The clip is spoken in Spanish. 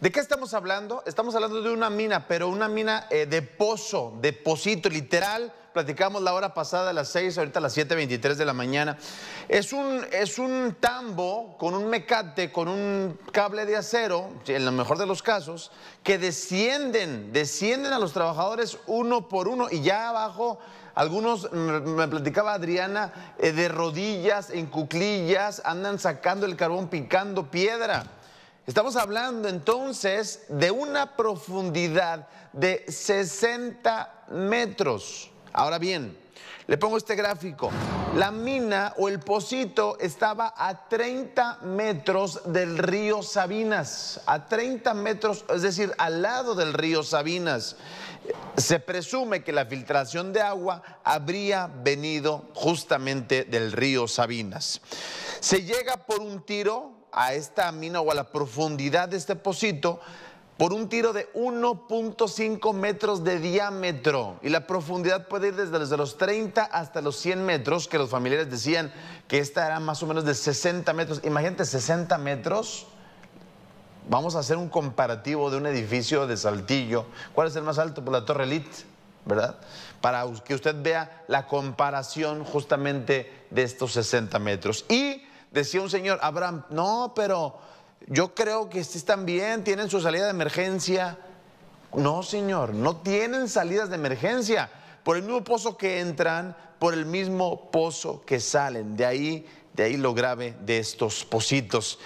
¿De qué estamos hablando? Estamos hablando de una mina, pero una mina eh, de pozo, de pocito, literal. Platicamos la hora pasada a las 6, ahorita a las 7.23 de la mañana. Es un, es un tambo con un mecate, con un cable de acero, en lo mejor de los casos, que descienden, descienden a los trabajadores uno por uno y ya abajo algunos, mm, me platicaba Adriana, eh, de rodillas, en cuclillas, andan sacando el carbón, picando piedra. Estamos hablando entonces de una profundidad de 60 metros. Ahora bien, le pongo este gráfico. La mina o el pocito estaba a 30 metros del río Sabinas, a 30 metros, es decir, al lado del río Sabinas. Se presume que la filtración de agua habría venido justamente del río Sabinas. Se llega por un tiro a esta mina o a la profundidad de este pocito por un tiro de 1.5 metros de diámetro y la profundidad puede ir desde los, los 30 hasta los 100 metros, que los familiares decían que esta era más o menos de 60 metros. Imagínate 60 metros. Vamos a hacer un comparativo de un edificio de Saltillo. ¿Cuál es el más alto? Por pues la Torre Elite, ¿verdad? Para que usted vea la comparación justamente de estos 60 metros. Y Decía un señor, Abraham, no, pero yo creo que están bien, tienen su salida de emergencia. No, señor, no tienen salidas de emergencia. Por el mismo pozo que entran, por el mismo pozo que salen. De ahí, de ahí lo grave de estos pocitos.